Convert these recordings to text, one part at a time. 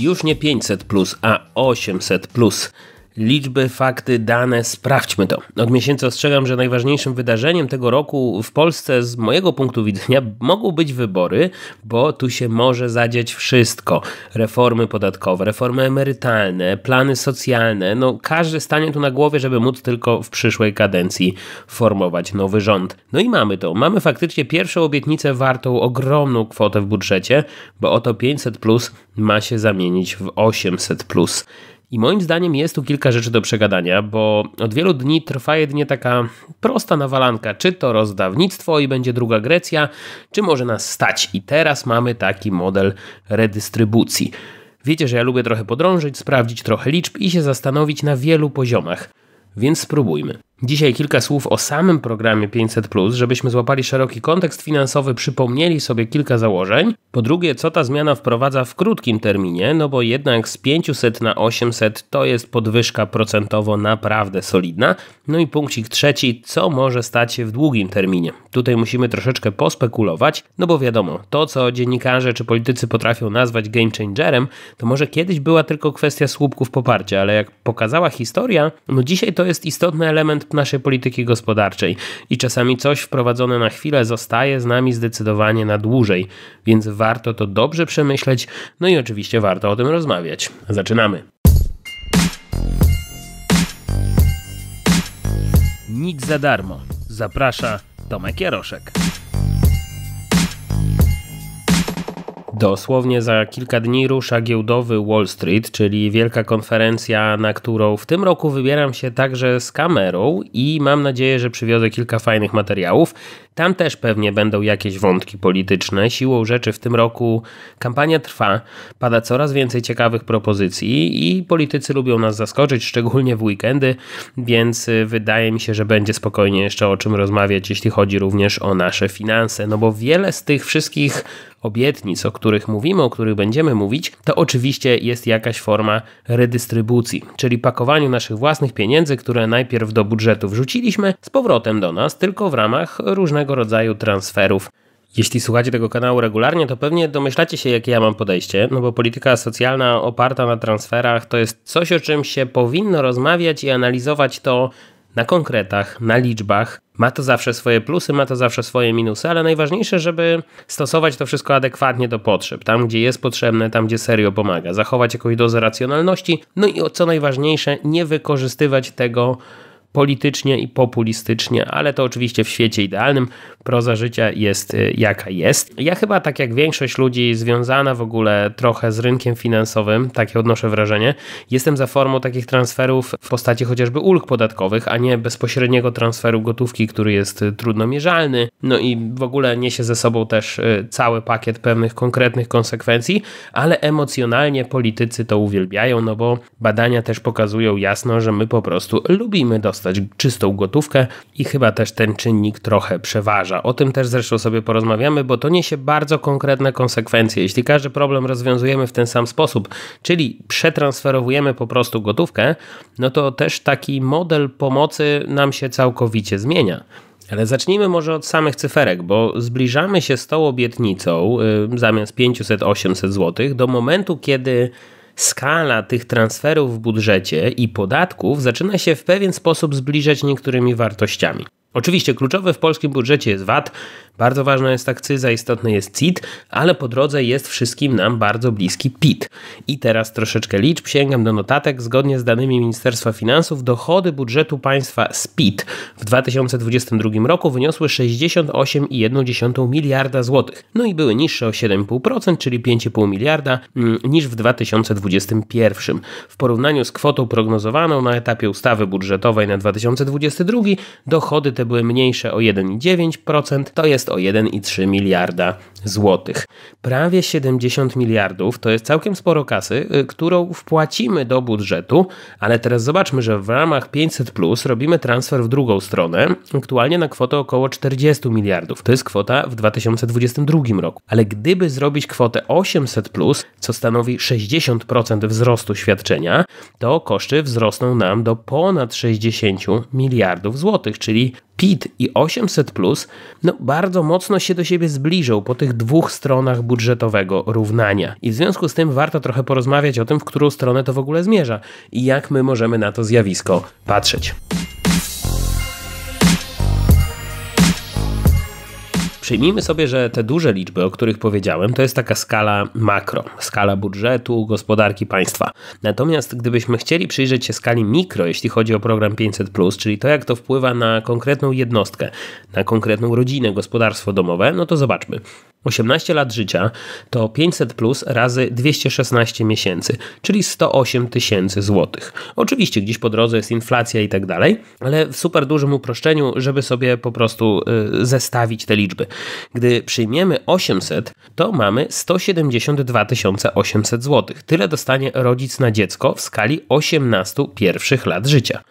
Już nie 500, plus, a 800. Plus. Liczby, fakty, dane, sprawdźmy to. Od miesięcy ostrzegam, że najważniejszym wydarzeniem tego roku w Polsce z mojego punktu widzenia mogą być wybory, bo tu się może zadziać wszystko. Reformy podatkowe, reformy emerytalne, plany socjalne. No każdy stanie tu na głowie, żeby móc tylko w przyszłej kadencji formować nowy rząd. No i mamy to. Mamy faktycznie pierwszą obietnicę wartą ogromną kwotę w budżecie, bo oto 500 plus ma się zamienić w 800 plus. I moim zdaniem jest tu kilka rzeczy do przegadania, bo od wielu dni trwa jedynie taka prosta nawalanka, czy to rozdawnictwo i będzie druga Grecja, czy może nas stać. I teraz mamy taki model redystrybucji. Wiecie, że ja lubię trochę podrążyć, sprawdzić trochę liczb i się zastanowić na wielu poziomach, więc spróbujmy. Dzisiaj kilka słów o samym programie 500, żebyśmy złapali szeroki kontekst finansowy, przypomnieli sobie kilka założeń. Po drugie, co ta zmiana wprowadza w krótkim terminie, no bo jednak z 500 na 800 to jest podwyżka procentowo naprawdę solidna. No i punkcik trzeci, co może stać się w długim terminie. Tutaj musimy troszeczkę pospekulować, no bo wiadomo, to co dziennikarze czy politycy potrafią nazwać game changerem, to może kiedyś była tylko kwestia słupków poparcia, ale jak pokazała historia, no dzisiaj to jest istotny element naszej polityki gospodarczej i czasami coś wprowadzone na chwilę zostaje z nami zdecydowanie na dłużej, więc warto to dobrze przemyśleć, no i oczywiście warto o tym rozmawiać. Zaczynamy. Nic za darmo. Zaprasza Tomek Jaroszek. Dosłownie za kilka dni rusza giełdowy Wall Street, czyli wielka konferencja, na którą w tym roku wybieram się także z kamerą i mam nadzieję, że przywiozę kilka fajnych materiałów. Tam też pewnie będą jakieś wątki polityczne. Siłą rzeczy w tym roku kampania trwa, pada coraz więcej ciekawych propozycji i politycy lubią nas zaskoczyć, szczególnie w weekendy, więc y, wydaje mi się, że będzie spokojnie jeszcze o czym rozmawiać, jeśli chodzi również o nasze finanse, no bo wiele z tych wszystkich obietnic, o których mówimy, o których będziemy mówić, to oczywiście jest jakaś forma redystrybucji, czyli pakowaniu naszych własnych pieniędzy, które najpierw do budżetu wrzuciliśmy, z powrotem do nas, tylko w ramach różnego rodzaju transferów. Jeśli słuchacie tego kanału regularnie, to pewnie domyślacie się, jakie ja mam podejście, no bo polityka socjalna oparta na transferach to jest coś, o czym się powinno rozmawiać i analizować to na konkretach, na liczbach, ma to zawsze swoje plusy, ma to zawsze swoje minusy, ale najważniejsze, żeby stosować to wszystko adekwatnie do potrzeb, tam gdzie jest potrzebne, tam gdzie serio pomaga, zachować jakąś dozę racjonalności, no i co najważniejsze, nie wykorzystywać tego politycznie i populistycznie, ale to oczywiście w świecie idealnym proza życia jest y, jaka jest. Ja chyba tak jak większość ludzi związana w ogóle trochę z rynkiem finansowym, takie odnoszę wrażenie, jestem za formą takich transferów w postaci chociażby ulg podatkowych, a nie bezpośredniego transferu gotówki, który jest y, trudno mierzalny, no i w ogóle niesie ze sobą też y, cały pakiet pewnych konkretnych konsekwencji, ale emocjonalnie politycy to uwielbiają, no bo badania też pokazują jasno, że my po prostu lubimy dostać dostać czystą gotówkę i chyba też ten czynnik trochę przeważa. O tym też zresztą sobie porozmawiamy, bo to niesie bardzo konkretne konsekwencje. Jeśli każdy problem rozwiązujemy w ten sam sposób, czyli przetransferowujemy po prostu gotówkę, no to też taki model pomocy nam się całkowicie zmienia. Ale zacznijmy może od samych cyferek, bo zbliżamy się z tą obietnicą y, zamiast 500-800 zł do momentu, kiedy skala tych transferów w budżecie i podatków zaczyna się w pewien sposób zbliżać niektórymi wartościami. Oczywiście kluczowy w polskim budżecie jest VAT, bardzo ważna jest akcyza, istotny jest CIT, ale po drodze jest wszystkim nam bardzo bliski PIT. I teraz troszeczkę liczb, sięgam do notatek. Zgodnie z danymi Ministerstwa Finansów dochody budżetu państwa z PIT w 2022 roku wyniosły 68,1 miliarda złotych. No i były niższe o 7,5%, czyli 5,5 miliarda mm, niż w 2021. W porównaniu z kwotą prognozowaną na etapie ustawy budżetowej na 2022 dochody te były mniejsze o 1,9%. To jest o 1,3 miliarda złotych. Prawie 70 miliardów to jest całkiem sporo kasy, y, którą wpłacimy do budżetu, ale teraz zobaczmy, że w ramach 500 plus robimy transfer w drugą stronę, aktualnie na kwotę około 40 miliardów. To jest kwota w 2022 roku. Ale gdyby zrobić kwotę 800 plus, co stanowi 60% wzrostu świadczenia, to koszty wzrosną nam do ponad 60 miliardów złotych, czyli PIT i 800, plus, no bardzo mocno się do siebie zbliżą po tych dwóch stronach budżetowego równania. I w związku z tym warto trochę porozmawiać o tym, w którą stronę to w ogóle zmierza i jak my możemy na to zjawisko patrzeć. Przyjmijmy sobie, że te duże liczby, o których powiedziałem, to jest taka skala makro, skala budżetu, gospodarki państwa. Natomiast gdybyśmy chcieli przyjrzeć się skali mikro, jeśli chodzi o program 500, czyli to, jak to wpływa na konkretną jednostkę, na konkretną rodzinę, gospodarstwo domowe, no to zobaczmy. 18 lat życia to 500 plus razy 216 miesięcy, czyli 108 tysięcy złotych. Oczywiście gdzieś po drodze jest inflacja i tak dalej, ale w super dużym uproszczeniu, żeby sobie po prostu y, zestawić te liczby. Gdy przyjmiemy 800, to mamy 172 800 złotych. Tyle dostanie rodzic na dziecko w skali 18 pierwszych lat życia.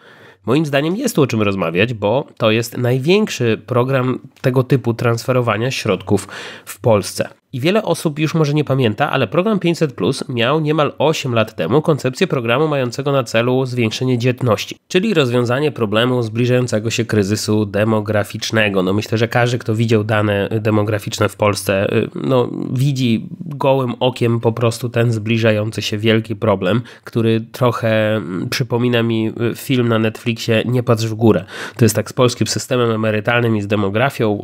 Moim zdaniem jest tu o czym rozmawiać, bo to jest największy program tego typu transferowania środków w Polsce. I wiele osób już może nie pamięta, ale program 500 Plus miał niemal 8 lat temu koncepcję programu mającego na celu zwiększenie dzietności, czyli rozwiązanie problemu zbliżającego się kryzysu demograficznego. No myślę, że każdy, kto widział dane demograficzne w Polsce, y, no, widzi gołym okiem po prostu ten zbliżający się wielki problem, który trochę mm, przypomina mi y, film na Netflixie Nie patrz w górę. To jest tak z polskim systemem emerytalnym i z demografią.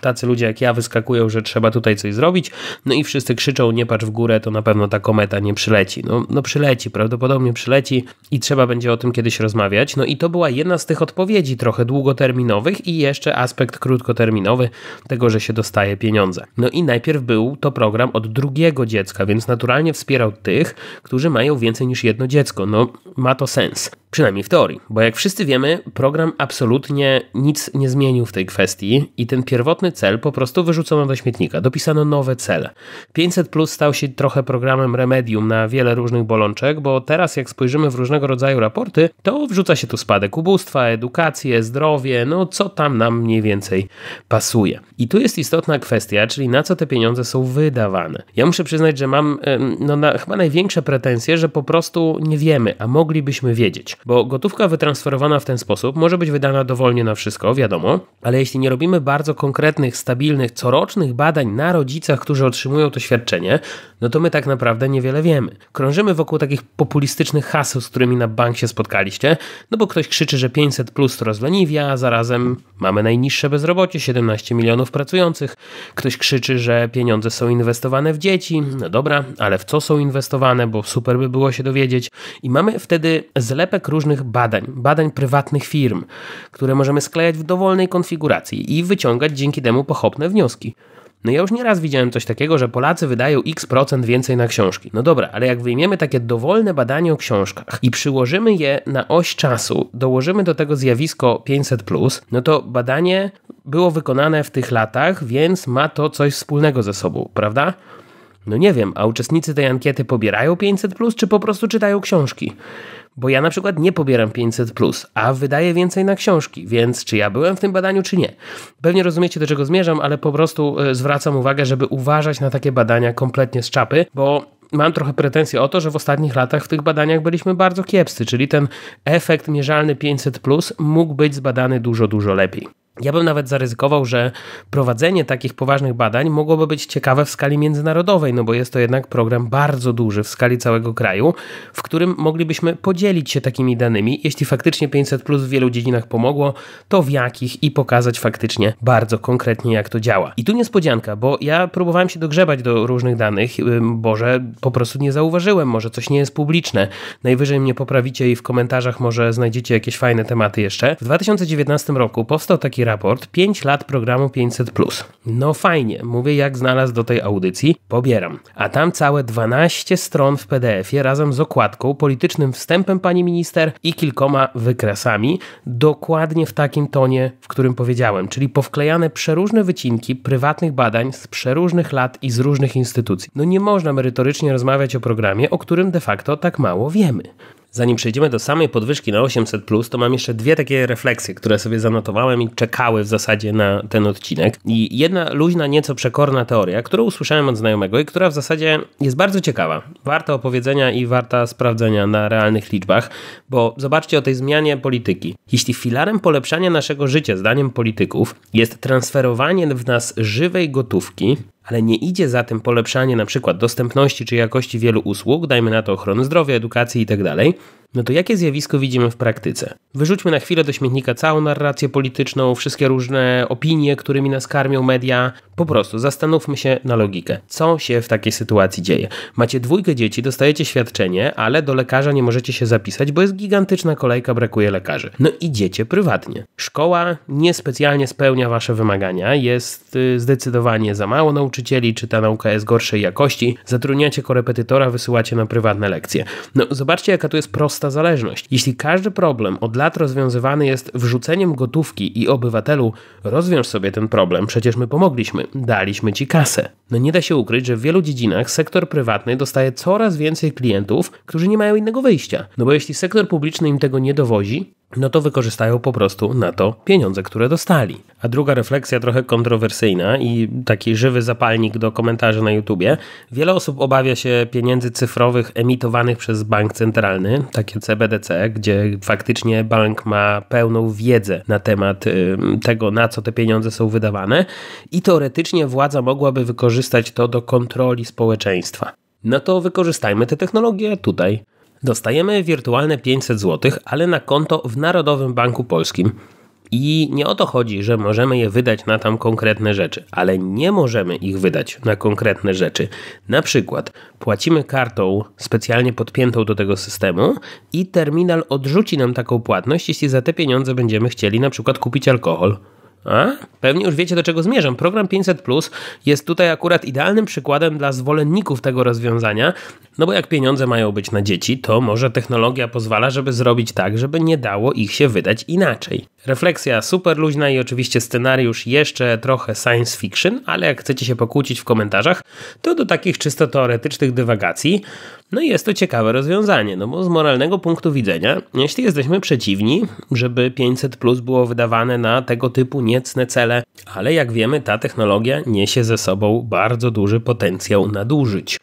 Y, tacy ludzie jak ja wyskakują, że trzeba tutaj coś zrobić no i wszyscy krzyczą, nie patrz w górę, to na pewno ta kometa nie przyleci. No, no przyleci, prawdopodobnie przyleci i trzeba będzie o tym kiedyś rozmawiać. No i to była jedna z tych odpowiedzi trochę długoterminowych i jeszcze aspekt krótkoterminowy tego, że się dostaje pieniądze. No i najpierw był to program od drugiego dziecka, więc naturalnie wspierał tych, którzy mają więcej niż jedno dziecko. No ma to sens. Przynajmniej w teorii, bo jak wszyscy wiemy, program absolutnie nic nie zmienił w tej kwestii i ten pierwotny cel po prostu wyrzucono do śmietnika. Dopisano nowe nowe cele. 500 Plus stał się trochę programem remedium na wiele różnych bolączek, bo teraz jak spojrzymy w różnego rodzaju raporty, to wrzuca się tu spadek ubóstwa, edukację, zdrowie, no co tam nam mniej więcej pasuje. I tu jest istotna kwestia, czyli na co te pieniądze są wydawane. Ja muszę przyznać, że mam no, na, chyba największe pretensje, że po prostu nie wiemy, a moglibyśmy wiedzieć, bo gotówka wytransferowana w ten sposób może być wydana dowolnie na wszystko, wiadomo, ale jeśli nie robimy bardzo konkretnych, stabilnych, corocznych badań na rodzicach, którzy otrzymują to świadczenie, no to my tak naprawdę niewiele wiemy. Krążymy wokół takich populistycznych haseł, z którymi na bank się spotkaliście, no bo ktoś krzyczy, że 500 plus to rozleniwia, a zarazem mamy najniższe bezrobocie, 17 milionów pracujących. Ktoś krzyczy, że pieniądze są inwestowane w dzieci, no dobra, ale w co są inwestowane, bo super by było się dowiedzieć. I mamy wtedy zlepek różnych badań, badań prywatnych firm, które możemy sklejać w dowolnej konfiguracji i wyciągać dzięki temu pochopne wnioski. No ja już nieraz widziałem coś takiego, że Polacy wydają x% procent więcej na książki. No dobra, ale jak wyjmiemy takie dowolne badanie o książkach i przyłożymy je na oś czasu, dołożymy do tego zjawisko 500+, no to badanie było wykonane w tych latach, więc ma to coś wspólnego ze sobą, prawda? No nie wiem, a uczestnicy tej ankiety pobierają 500 plus, czy po prostu czytają książki? Bo ja na przykład nie pobieram 500, a wydaję więcej na książki, więc czy ja byłem w tym badaniu, czy nie. Pewnie rozumiecie, do czego zmierzam, ale po prostu e, zwracam uwagę, żeby uważać na takie badania kompletnie z czapy, bo mam trochę pretensje o to, że w ostatnich latach w tych badaniach byliśmy bardzo kiepscy, czyli ten efekt mierzalny 500 plus mógł być zbadany dużo, dużo lepiej. Ja bym nawet zaryzykował, że prowadzenie takich poważnych badań mogłoby być ciekawe w skali międzynarodowej, no bo jest to jednak program bardzo duży w skali całego kraju, w którym moglibyśmy podzielić się takimi danymi, jeśli faktycznie 500 plus w wielu dziedzinach pomogło, to w jakich i pokazać faktycznie bardzo konkretnie jak to działa. I tu niespodzianka, bo ja próbowałem się dogrzebać do różnych danych, Boże, po prostu nie zauważyłem, może coś nie jest publiczne. Najwyżej mnie poprawicie i w komentarzach może znajdziecie jakieś fajne tematy jeszcze. W 2019 roku powstał taki raport 5 lat programu 500. No fajnie, mówię jak znalazł do tej audycji, pobieram. A tam całe 12 stron w PDF-ie razem z okładką, politycznym wstępem pani minister i kilkoma wykresami, dokładnie w takim tonie, w którym powiedziałem, czyli powklejane przeróżne wycinki prywatnych badań z przeróżnych lat i z różnych instytucji. No nie można merytorycznie rozmawiać o programie, o którym de facto tak mało wiemy zanim przejdziemy do samej podwyżki na 800, to mam jeszcze dwie takie refleksje, które sobie zanotowałem i czekały w zasadzie na ten odcinek. I jedna luźna, nieco przekorna teoria, którą usłyszałem od znajomego i która w zasadzie jest bardzo ciekawa. Warta opowiedzenia i warta sprawdzenia na realnych liczbach, bo zobaczcie o tej zmianie polityki. Jeśli filarem polepszania naszego życia, zdaniem polityków, jest transferowanie w nas żywej gotówki, ale nie idzie za tym polepszanie np. dostępności czy jakości wielu usług, dajmy na to ochrony zdrowia, edukacji itd., tak no to jakie zjawisko widzimy w praktyce? Wyrzućmy na chwilę do śmietnika całą narrację polityczną, wszystkie różne opinie, którymi nas karmią media. Po prostu zastanówmy się na logikę. Co się w takiej sytuacji dzieje? Macie dwójkę dzieci, dostajecie świadczenie, ale do lekarza nie możecie się zapisać, bo jest gigantyczna kolejka, brakuje lekarzy. No idziecie prywatnie. Szkoła niespecjalnie spełnia wasze wymagania, jest y, zdecydowanie za mało nauczycieli, czy ta nauka jest gorszej jakości. Zatrudniacie korepetytora, wysyłacie na prywatne lekcje. No zobaczcie, jaka tu jest prosta narasta zależność. Jeśli każdy problem od lat rozwiązywany jest wrzuceniem gotówki i obywatelu, rozwiąż sobie ten problem, przecież my pomogliśmy, daliśmy ci kasę. No nie da się ukryć, że w wielu dziedzinach sektor prywatny dostaje coraz więcej klientów, którzy nie mają innego wyjścia. No bo jeśli sektor publiczny im tego nie dowozi, no to wykorzystają po prostu na to pieniądze, które dostali. A druga refleksja trochę kontrowersyjna i taki żywy zapalnik do komentarzy na YouTubie. Wiele osób obawia się pieniędzy cyfrowych emitowanych przez bank centralny, takie CBDC, gdzie faktycznie bank ma pełną wiedzę na temat tego, na co te pieniądze są wydawane i teoretycznie władza mogłaby wykorzystać to do kontroli społeczeństwa. No to wykorzystajmy te technologie tutaj. Dostajemy wirtualne 500 zł, ale na konto w Narodowym Banku Polskim. I nie o to chodzi, że możemy je wydać na tam konkretne rzeczy, ale nie możemy ich wydać na konkretne rzeczy. Na przykład płacimy kartą specjalnie podpiętą do tego systemu i terminal odrzuci nam taką płatność, jeśli za te pieniądze będziemy chcieli na przykład kupić alkohol. A? Pewnie już wiecie, do czego zmierzam. Program 500 Plus jest tutaj akurat idealnym przykładem dla zwolenników tego rozwiązania, no bo jak pieniądze mają być na dzieci, to może technologia pozwala, żeby zrobić tak, żeby nie dało ich się wydać inaczej. Refleksja super luźna i oczywiście scenariusz jeszcze trochę science fiction, ale jak chcecie się pokłócić w komentarzach, to do takich czysto teoretycznych dywagacji. No i jest to ciekawe rozwiązanie, no bo z moralnego punktu widzenia, jeśli jesteśmy przeciwni, żeby 500 plus było wydawane na tego typu niecne cele, ale jak wiemy, ta technologia niesie ze sobą bardzo duży potencjał nadużyć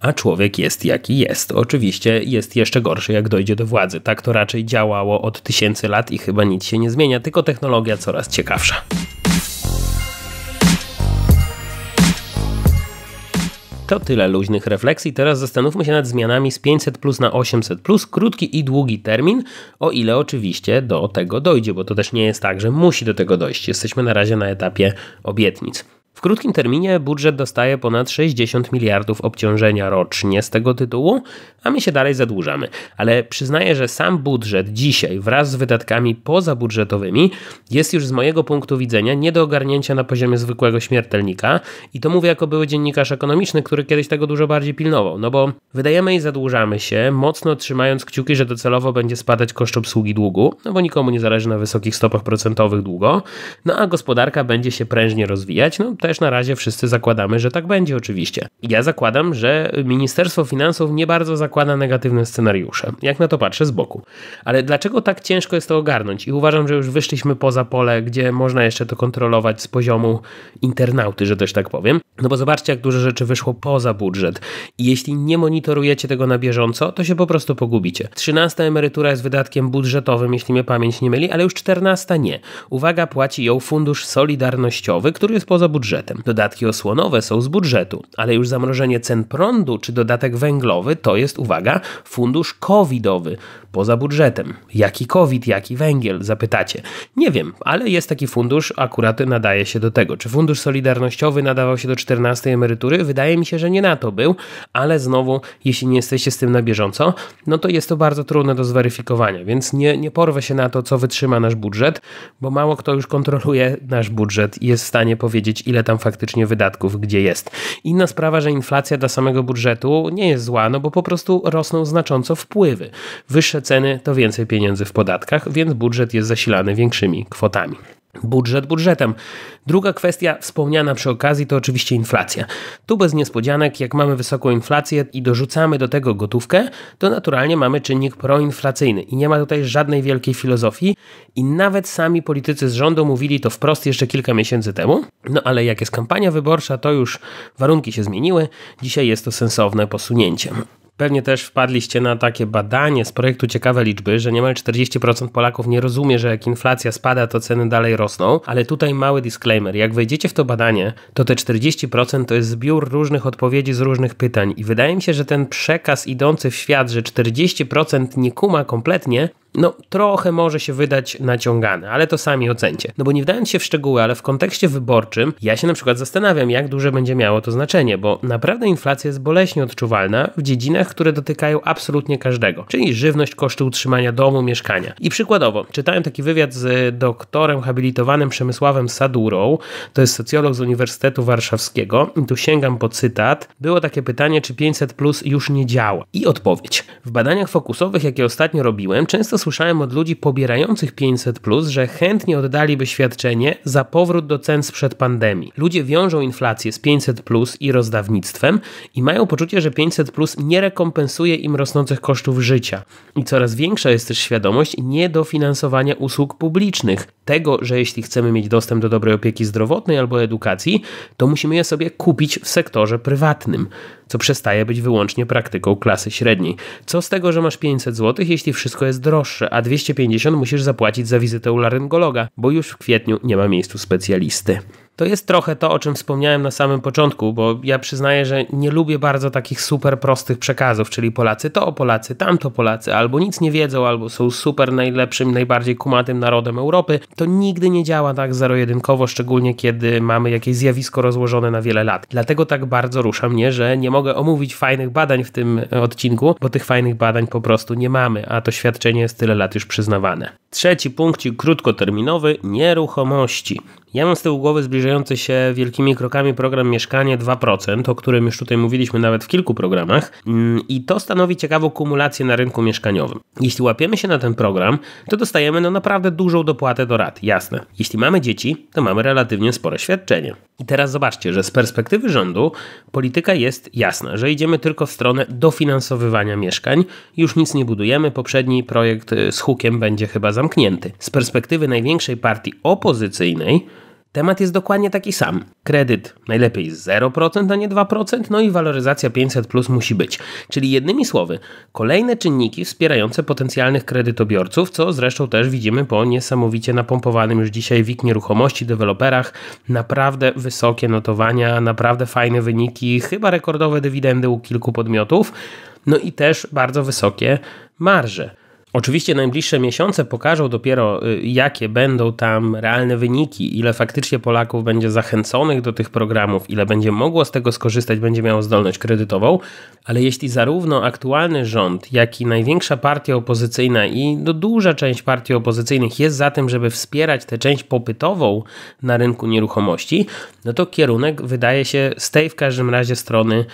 a człowiek jest jaki jest. Oczywiście jest jeszcze gorszy, jak dojdzie do władzy. Tak to raczej działało od tysięcy lat i chyba nic się nie zmienia, tylko technologia coraz ciekawsza. To tyle luźnych refleksji. Teraz zastanówmy się nad zmianami z 500 plus na 800 plus, krótki i długi termin, o ile oczywiście do tego dojdzie, bo to też nie jest tak, że musi do tego dojść. Jesteśmy na razie na etapie obietnic. W krótkim terminie budżet dostaje ponad 60 miliardów obciążenia rocznie z tego tytułu, a my się dalej zadłużamy. Ale przyznaję, że sam budżet dzisiaj wraz z wydatkami pozabudżetowymi jest już z mojego punktu widzenia nie do ogarnięcia na poziomie zwykłego śmiertelnika i to mówię jako były dziennikarz ekonomiczny, który kiedyś tego dużo bardziej pilnował, no bo wydajemy i zadłużamy się, mocno trzymając kciuki, że docelowo będzie spadać koszt obsługi długu, no bo nikomu nie zależy na wysokich stopach procentowych długo, no a gospodarka będzie się prężnie rozwijać, no też na razie wszyscy zakładamy, że tak będzie oczywiście. Ja zakładam, że Ministerstwo Finansów nie bardzo zakłada negatywne scenariusze, jak na to patrzę z boku. Ale dlaczego tak ciężko jest to ogarnąć? I uważam, że już wyszliśmy poza pole, gdzie można jeszcze to kontrolować z poziomu internauty, że też tak powiem. No bo zobaczcie, jak dużo rzeczy wyszło poza budżet. I jeśli nie monitorujecie tego na bieżąco, to się po prostu pogubicie. 13 emerytura jest wydatkiem budżetowym, jeśli mnie pamięć nie myli, ale już 14 nie. Uwaga, płaci ją Fundusz Solidarnościowy, który jest poza budżetem budżetem. Dodatki osłonowe są z budżetu, ale już zamrożenie cen prądu czy dodatek węglowy to jest, uwaga, fundusz covidowy, poza budżetem. Jaki COVID, jaki węgiel, zapytacie. Nie wiem, ale jest taki fundusz, akurat nadaje się do tego. Czy fundusz solidarnościowy nadawał się do 14 emerytury? Wydaje mi się, że nie na to był, ale znowu, jeśli nie jesteście z tym na bieżąco, no to jest to bardzo trudne do zweryfikowania, więc nie, nie porwę się na to, co wytrzyma nasz budżet, bo mało kto już kontroluje nasz budżet i jest w stanie powiedzieć, ile tam faktycznie wydatków gdzie jest. Inna sprawa, że inflacja dla samego budżetu nie jest zła, no bo po prostu rosną znacząco wpływy. Wyższe ceny to więcej pieniędzy w podatkach, więc budżet jest zasilany większymi kwotami budżet budżetem. Druga kwestia wspomniana przy okazji to oczywiście inflacja. Tu bez niespodzianek, jak mamy wysoką inflację i dorzucamy do tego gotówkę, to naturalnie mamy czynnik proinflacyjny i nie ma tutaj żadnej wielkiej filozofii i nawet sami politycy z rządu mówili to wprost jeszcze kilka miesięcy temu. No ale jak jest kampania wyborcza, to już warunki się zmieniły. Dzisiaj jest to sensowne posunięcie. Pewnie też wpadliście na takie badanie z projektu Ciekawe Liczby, że niemal 40% Polaków nie rozumie, że jak inflacja spada, to ceny dalej rosną, ale tutaj mały disclaimer. Jak wejdziecie w to badanie, to te 40% to jest zbiór różnych odpowiedzi z różnych pytań i wydaje mi się, że ten przekaz idący w świat, że 40% nie kuma kompletnie, no trochę może się wydać naciągane, ale to sami ocencie. No bo nie wdając się w szczegóły, ale w kontekście wyborczym, ja się na przykład zastanawiam, jak duże będzie miało to znaczenie, bo naprawdę inflacja jest boleśnie odczuwalna w dziedzinach, które dotykają absolutnie każdego, czyli żywność, koszty utrzymania domu, mieszkania. I przykładowo, czytałem taki wywiad z doktorem habilitowanym Przemysławem Sadurą, to jest socjolog z Uniwersytetu Warszawskiego, i tu sięgam po cytat, było takie pytanie, czy 500 plus już nie działa. I odpowiedź. W badaniach fokusowych, jakie ostatnio robiłem, często słyszałem od ludzi pobierających 500, że chętnie oddaliby świadczenie za powrót do cen sprzed pandemii. Ludzie wiążą inflację z 500 i rozdawnictwem i mają poczucie, że 500 nie rekompensuje im rosnących kosztów życia. I coraz większa jest też świadomość niedofinansowania usług publicznych. Tego, że jeśli chcemy mieć dostęp do dobrej opieki zdrowotnej albo edukacji, to musimy je sobie kupić w sektorze prywatnym, co przestaje być wyłącznie praktyką klasy średniej. Co z tego, że masz 500 zł, jeśli wszystko jest droższe? droższe, a 250 musisz zapłacić za wizytę u laryngologa, bo już w kwietniu nie ma miejscu specjalisty. To jest trochę to, o czym wspomniałem na samym początku, bo ja przyznaję, że nie lubię bardzo takich super prostych przekazów, czyli Polacy to Polacy, tamto Polacy, albo nic nie wiedzą, albo są super najlepszym, najbardziej kumatym narodem Europy. To nigdy nie działa tak zero-jedynkowo, szczególnie kiedy mamy jakieś zjawisko rozłożone na wiele lat. Dlatego tak bardzo rusza mnie, że nie mogę omówić fajnych badań w tym e, odcinku, bo tych fajnych badań po prostu nie mamy, a to świadczenie jest tyle lat już przyznawane. Trzeci punkt, krótkoterminowy nieruchomości. Ja mam z tyłu głowy zbliżający się wielkimi krokami program Mieszkanie 2%, o którym już tutaj mówiliśmy nawet w kilku programach, mm, i to stanowi ciekawą kumulację na rynku mieszkaniowym. Jeśli łapiemy się na ten program, to dostajemy no naprawdę dużą dopłatę do rat, jasne. Jeśli mamy dzieci, to mamy relatywnie spore świadczenie. I teraz zobaczcie, że z perspektywy rządu polityka jest jasna, że idziemy tylko w stronę dofinansowywania mieszkań, już nic nie budujemy, poprzedni projekt y, z hukiem będzie chyba zamknięty. Z perspektywy największej partii opozycyjnej, Temat jest dokładnie taki sam. Kredyt najlepiej 0%, a nie 2%, no i waloryzacja 500 plus musi być. Czyli jednymi słowy, kolejne czynniki wspierające potencjalnych kredytobiorców, co zresztą też widzimy po niesamowicie napompowanym już dzisiaj WIG nieruchomości, deweloperach. Naprawdę wysokie notowania, naprawdę fajne wyniki, chyba rekordowe dywidendy u kilku podmiotów, no i też bardzo wysokie marże. Oczywiście najbliższe miesiące pokażą dopiero, y, jakie będą tam realne wyniki, ile faktycznie Polaków będzie zachęconych do tych programów, ile będzie mogło z tego skorzystać, będzie miało zdolność kredytową, ale jeśli zarówno aktualny rząd, jak i największa partia opozycyjna i no, duża część partii opozycyjnych jest za tym, żeby wspierać tę część popytową na rynku nieruchomości, no to kierunek wydaje się z tej w każdym razie strony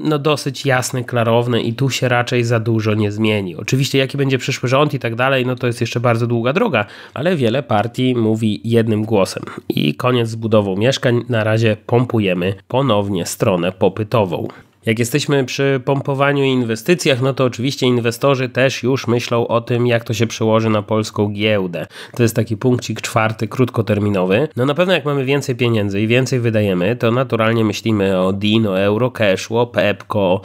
no, dosyć jasny, klarowny i tu się raczej za dużo nie zmieni. Oczywiście, jakie będzie będzie przyszły rząd i tak dalej, no to jest jeszcze bardzo długa droga, ale wiele partii mówi jednym głosem. I koniec z budową mieszkań, na razie pompujemy ponownie stronę popytową. Jak jesteśmy przy pompowaniu i inwestycjach, no to oczywiście inwestorzy też już myślą o tym, jak to się przełoży na polską giełdę. To jest taki punkcik czwarty, krótkoterminowy. No na pewno jak mamy więcej pieniędzy i więcej wydajemy, to naturalnie myślimy o DIN, o Eurocashu, o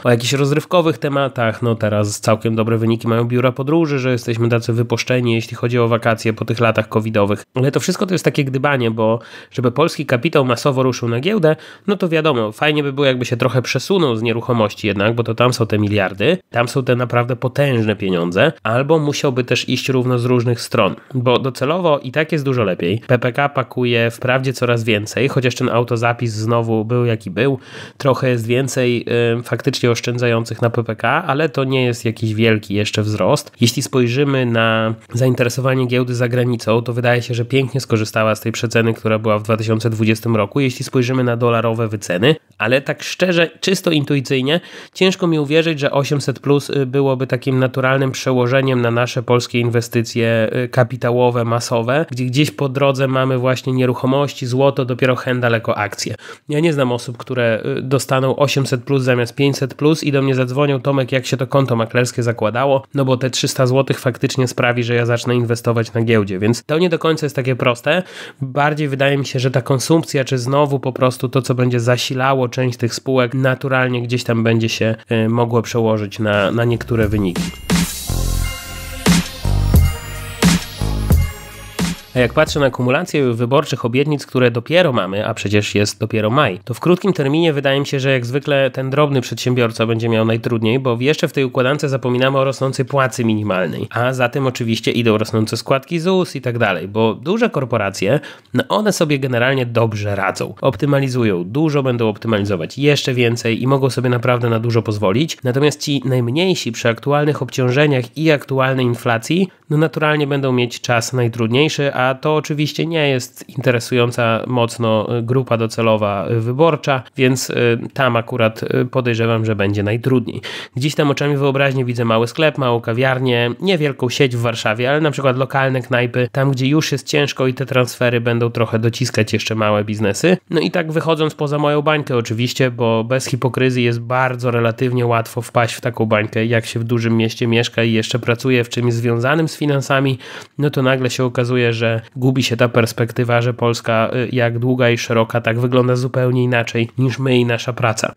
o jakichś rozrywkowych tematach. No teraz całkiem dobre wyniki mają biura podróży, że jesteśmy tacy wypuszczeni, jeśli chodzi o wakacje po tych latach covidowych. Ale to wszystko to jest takie gdybanie, bo żeby polski kapitał masowo ruszył na giełdę, no to wiadomo, fajnie by było jakby się trochę przesunął z nieruchomości jednak, bo to tam są te miliardy, tam są te naprawdę potężne pieniądze, albo musiałby też iść równo z różnych stron, bo docelowo i tak jest dużo lepiej. PPK pakuje wprawdzie coraz więcej, chociaż ten autozapis znowu był jaki był, trochę jest więcej yy, faktycznie oszczędzających na PPK, ale to nie jest jakiś wielki jeszcze wzrost. Jeśli spojrzymy na zainteresowanie giełdy za granicą, to wydaje się, że pięknie skorzystała z tej przeceny, która była w 2020 roku, jeśli spojrzymy na dolarowe wyceny, ale tak szczerze, czysto intuicyjnie intuicyjnie, ciężko mi uwierzyć, że 800 plus y, byłoby takim naturalnym przełożeniem na nasze polskie inwestycje y, kapitałowe, masowe, gdzie gdzieś po drodze mamy właśnie nieruchomości, złoto, dopiero handel jako akcje. Ja nie znam osób, które y, dostaną 800 plus zamiast 500 plus i do mnie zadzwonią Tomek, jak się to konto maklerskie zakładało, no bo te 300 zł faktycznie sprawi, że ja zacznę inwestować na giełdzie, więc to nie do końca jest takie proste. Bardziej wydaje mi się, że ta konsumpcja, czy znowu po prostu to, co będzie zasilało część tych spółek, naturalnie gdzieś tam będzie się y, mogło przełożyć na, na niektóre wyniki. Jak patrzę na kumulację wyborczych obietnic, które dopiero mamy, a przecież jest dopiero maj, to w krótkim terminie wydaje mi się, że jak zwykle ten drobny przedsiębiorca będzie miał najtrudniej, bo jeszcze w tej układance zapominamy o rosnącej płacy minimalnej, a za tym oczywiście idą rosnące składki ZUS i tak dalej, bo duże korporacje, no one sobie generalnie dobrze radzą. Optymalizują dużo, będą optymalizować jeszcze więcej i mogą sobie naprawdę na dużo pozwolić, natomiast ci najmniejsi przy aktualnych obciążeniach i aktualnej inflacji, no naturalnie będą mieć czas najtrudniejszy, a to oczywiście nie jest interesująca mocno y, grupa docelowa y, wyborcza, więc y, tam akurat podejrzewam, że będzie najtrudniej. Gdzieś tam oczami wyobraźni widzę mały sklep, małą kawiarnię, niewielką sieć w Warszawie, ale na przykład lokalne knajpy, tam gdzie już jest ciężko i te transfery będą trochę dociskać jeszcze małe biznesy. No i tak wychodząc poza moją bańkę oczywiście, bo bez hipokryzji jest bardzo relatywnie łatwo wpaść w taką bańkę, jak się w dużym mieście mieszka i jeszcze pracuje w czymś związanym z finansami, no to nagle się okazuje, że że gubi się ta perspektywa, że Polska y, jak długa i szeroka, tak wygląda zupełnie inaczej niż my i nasza praca.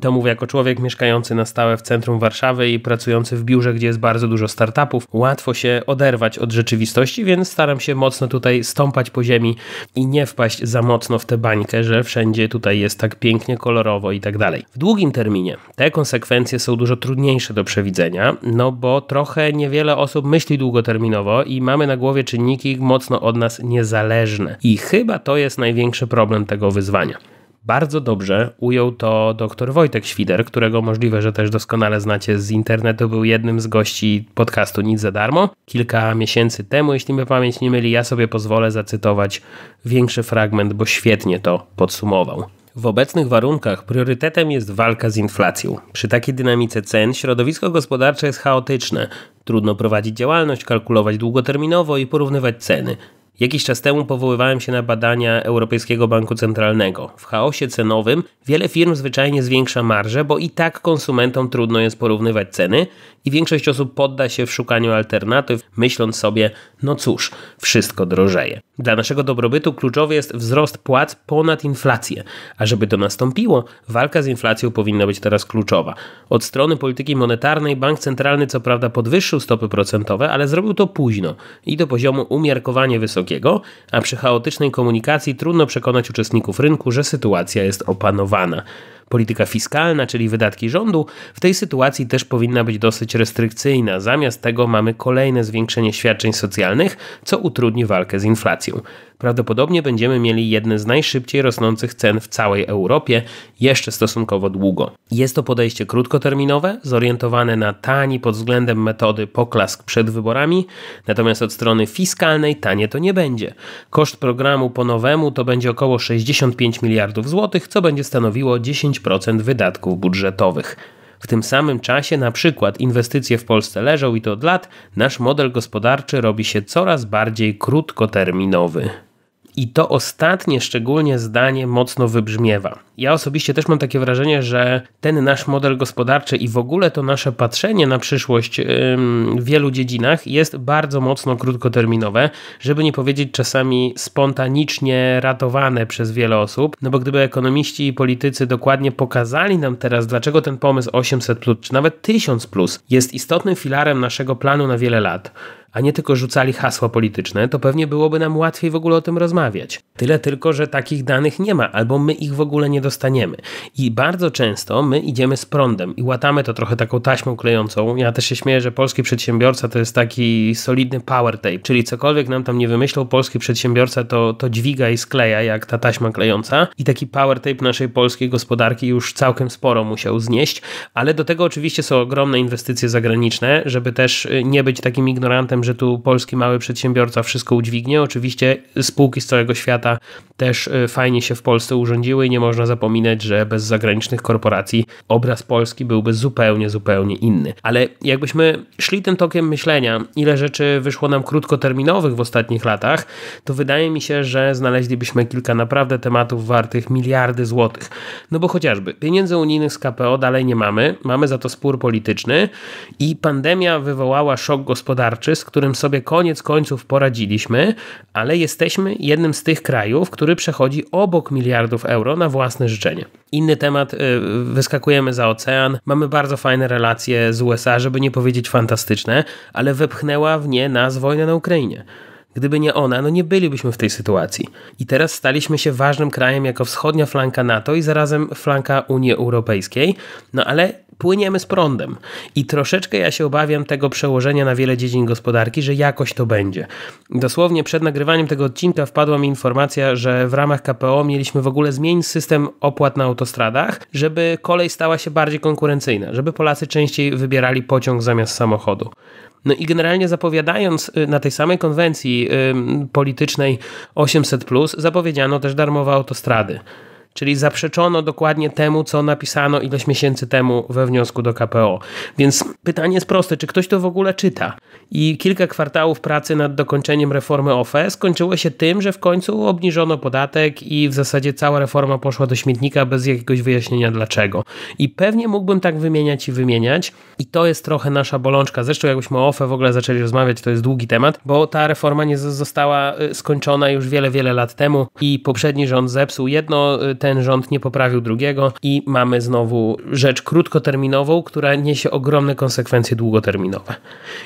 To mówię jako człowiek mieszkający na stałe w centrum Warszawy i pracujący w biurze, gdzie jest bardzo dużo startupów. Łatwo się oderwać od rzeczywistości, więc staram się mocno tutaj stąpać po ziemi i nie wpaść za mocno w tę bańkę, że wszędzie tutaj jest tak pięknie, kolorowo i tak dalej. W długim terminie te konsekwencje są dużo trudniejsze do przewidzenia, no bo trochę niewiele osób myśli długoterminowo i mamy na głowie czynniki mocno od nas niezależne. I chyba to jest największy problem tego wyzwania. Bardzo dobrze ujął to dr Wojtek Świder, którego możliwe, że też doskonale znacie z internetu. Był jednym z gości podcastu Nic za darmo. Kilka miesięcy temu, jeśli mnie pamięć nie myli, ja sobie pozwolę zacytować większy fragment, bo świetnie to podsumował. W obecnych warunkach priorytetem jest walka z inflacją. Przy takiej dynamice cen środowisko gospodarcze jest chaotyczne. Trudno prowadzić działalność, kalkulować długoterminowo i porównywać ceny. Jakiś czas temu powoływałem się na badania Europejskiego Banku Centralnego. W chaosie cenowym wiele firm zwyczajnie zwiększa marżę, bo i tak konsumentom trudno jest porównywać ceny, i większość osób podda się w szukaniu alternatyw, myśląc sobie, no cóż, wszystko drożeje. Dla naszego dobrobytu kluczowy jest wzrost płac ponad inflację, a żeby to nastąpiło, walka z inflacją powinna być teraz kluczowa. Od strony polityki monetarnej bank centralny co prawda podwyższył stopy procentowe, ale zrobił to późno i do poziomu umiarkowanie wysokiego, a przy chaotycznej komunikacji trudno przekonać uczestników rynku, że sytuacja jest opanowana. Polityka fiskalna, czyli wydatki rządu, w tej sytuacji też powinna być dosyć restrykcyjna. Zamiast tego mamy kolejne zwiększenie świadczeń socjalnych, co utrudni walkę z inflacją. Prawdopodobnie będziemy mieli jedne z najszybciej rosnących cen w całej Europie jeszcze stosunkowo długo. Jest to podejście krótkoterminowe, zorientowane na tani pod względem metody poklask przed wyborami, natomiast od strony fiskalnej tanie to nie będzie. Koszt programu po nowemu to będzie około 65 miliardów złotych, co będzie stanowiło 10 5% wydatków budżetowych. W tym samym czasie na przykład inwestycje w Polsce leżą i to od lat nasz model gospodarczy robi się coraz bardziej krótkoterminowy. I to ostatnie szczególnie zdanie mocno wybrzmiewa. Ja osobiście też mam takie wrażenie, że ten nasz model gospodarczy i w ogóle to nasze patrzenie na przyszłość w wielu dziedzinach jest bardzo mocno krótkoterminowe, żeby nie powiedzieć czasami spontanicznie ratowane przez wiele osób. No bo gdyby ekonomiści i politycy dokładnie pokazali nam teraz, dlaczego ten pomysł 800 plus, czy nawet 1000 plus jest istotnym filarem naszego planu na wiele lat, a nie tylko rzucali hasła polityczne, to pewnie byłoby nam łatwiej w ogóle o tym rozmawiać. Tyle tylko, że takich danych nie ma, albo my ich w ogóle nie dostaniemy. I bardzo często my idziemy z prądem i łatamy to trochę taką taśmą klejącą. Ja też się śmieję, że polski przedsiębiorca to jest taki solidny power tape, czyli cokolwiek nam tam nie wymyślą, polski przedsiębiorca to, to dźwiga i skleja jak ta taśma klejąca. I taki power tape naszej polskiej gospodarki już całkiem sporo musiał znieść, ale do tego oczywiście są ogromne inwestycje zagraniczne, żeby też y, nie być takim ignorantem, że tu polski mały przedsiębiorca wszystko udźwignie. Oczywiście spółki z całego świata też y, fajnie się w Polsce urządziły i nie można zapominać, że bez zagranicznych korporacji obraz Polski byłby zupełnie, zupełnie inny. Ale jakbyśmy szli tym tokiem myślenia, ile rzeczy wyszło nam krótkoterminowych w ostatnich latach, to wydaje mi się, że znaleźlibyśmy kilka naprawdę tematów wartych miliardy złotych. No bo chociażby pieniędzy unijnych z KPO dalej nie mamy, mamy za to spór polityczny i pandemia wywołała szok gospodarczy, którym sobie koniec końców poradziliśmy, ale jesteśmy jednym z tych krajów, który przechodzi obok miliardów euro na własne życzenie. Inny temat, y, wyskakujemy za ocean, mamy bardzo fajne relacje z USA, żeby nie powiedzieć fantastyczne, ale wepchnęła w nie nas wojna na Ukrainie. Gdyby nie ona, no nie bylibyśmy w tej sytuacji. I teraz staliśmy się ważnym krajem jako wschodnia flanka NATO i zarazem flanka Unii Europejskiej, no ale płyniemy z prądem. I troszeczkę ja się obawiam tego przełożenia na wiele dziedzin gospodarki, że jakoś to będzie. Dosłownie przed nagrywaniem tego odcinka wpadła mi informacja, że w ramach KPO mieliśmy w ogóle zmienić system opłat na autostradach, żeby kolej stała się bardziej konkurencyjna, żeby Polacy częściej wybierali pociąg zamiast samochodu. No i generalnie zapowiadając y, na tej samej konwencji politycznej 800, zapowiedziano też darmowe autostrady czyli zaprzeczono dokładnie temu, co napisano ileś miesięcy temu we wniosku do KPO. Więc pytanie jest proste, czy ktoś to w ogóle czyta? I kilka kwartałów pracy nad dokończeniem reformy OFE skończyło się tym, że w końcu obniżono podatek i w zasadzie cała reforma poszła do śmietnika bez jakiegoś wyjaśnienia dlaczego. I pewnie mógłbym tak wymieniać i wymieniać i to jest trochę nasza bolączka. Zresztą jakbyśmy o OFE w ogóle zaczęli rozmawiać, to jest długi temat, bo ta reforma nie została y, skończona już wiele, wiele lat temu i poprzedni rząd zepsuł jedno y, ten rząd nie poprawił drugiego i mamy znowu rzecz krótkoterminową, która niesie ogromne konsekwencje długoterminowe.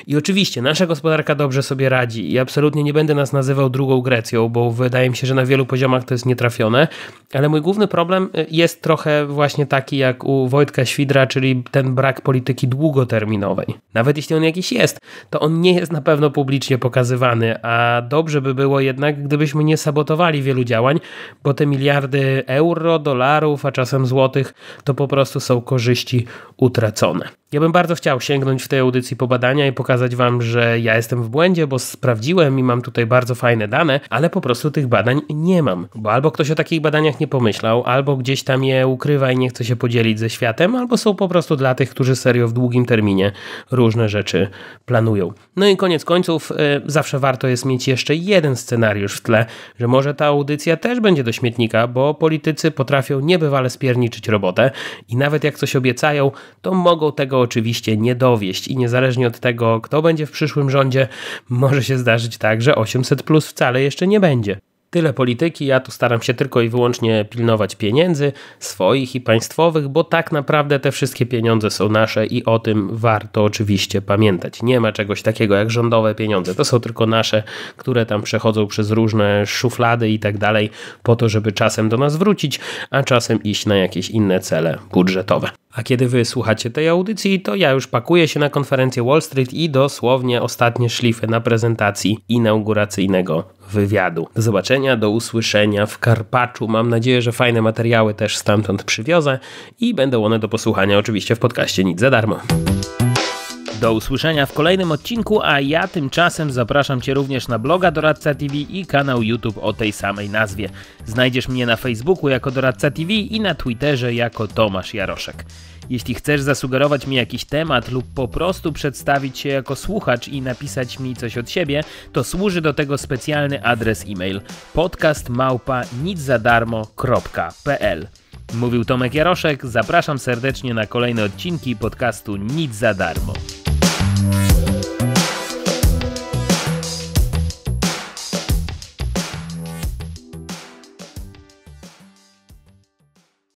I oczywiście nasza gospodarka dobrze sobie radzi i absolutnie nie będę nas nazywał drugą Grecją, bo wydaje mi się, że na wielu poziomach to jest nietrafione, ale mój główny problem y, jest trochę właśnie taki jak u Wojtka Świdra, czyli ten brak polityki długoterminowej. Nawet jeśli on jakiś jest, to on nie jest na pewno publicznie pokazywany, a dobrze by było jednak, gdybyśmy nie sabotowali wielu działań, bo te miliardy euro euro, dolarów, a czasem złotych, to po prostu są korzyści utracone. Ja bym bardzo chciał sięgnąć w tej audycji po badania i pokazać Wam, że ja jestem w błędzie, bo sprawdziłem i mam tutaj bardzo fajne dane, ale po prostu tych badań nie mam, bo albo ktoś o takich badaniach nie pomyślał, albo gdzieś tam je ukrywa i nie chce się podzielić ze światem, albo są po prostu dla tych, którzy serio w długim terminie różne rzeczy planują. No i koniec końców, y, zawsze warto jest mieć jeszcze jeden scenariusz w tle, że może ta audycja też będzie do śmietnika, bo politycy Chińczycy potrafią niebywale spierniczyć robotę i nawet jak coś obiecają, to mogą tego oczywiście nie dowieść i niezależnie od tego, kto będzie w przyszłym rządzie, może się zdarzyć tak, że 800 plus wcale jeszcze nie będzie. Tyle polityki, ja tu staram się tylko i wyłącznie pilnować pieniędzy, swoich i państwowych, bo tak naprawdę te wszystkie pieniądze są nasze i o tym warto oczywiście pamiętać. Nie ma czegoś takiego jak rządowe pieniądze, to są tylko nasze, które tam przechodzą przez różne szuflady i tak dalej, po to, żeby czasem do nas wrócić, a czasem iść na jakieś inne cele budżetowe. A kiedy wy słuchacie tej audycji, to ja już pakuję się na konferencję Wall Street i dosłownie ostatnie szlify na prezentacji inauguracyjnego wywiadu. Do zobaczenia, do usłyszenia w Karpaczu. Mam nadzieję, że fajne materiały też stamtąd przywiozę i będą one do posłuchania oczywiście w podcaście Nic za darmo. Do usłyszenia w kolejnym odcinku, a ja tymczasem zapraszam Cię również na bloga Doradca TV i kanał YouTube o tej samej nazwie. Znajdziesz mnie na Facebooku jako Doradca TV i na Twitterze jako Tomasz Jaroszek. Jeśli chcesz zasugerować mi jakiś temat lub po prostu przedstawić się jako słuchacz i napisać mi coś od siebie, to służy do tego specjalny adres e-mail podcastmałpa.niczadarmo.pl Mówił Tomek Jaroszek, zapraszam serdecznie na kolejne odcinki podcastu Nic za darmo.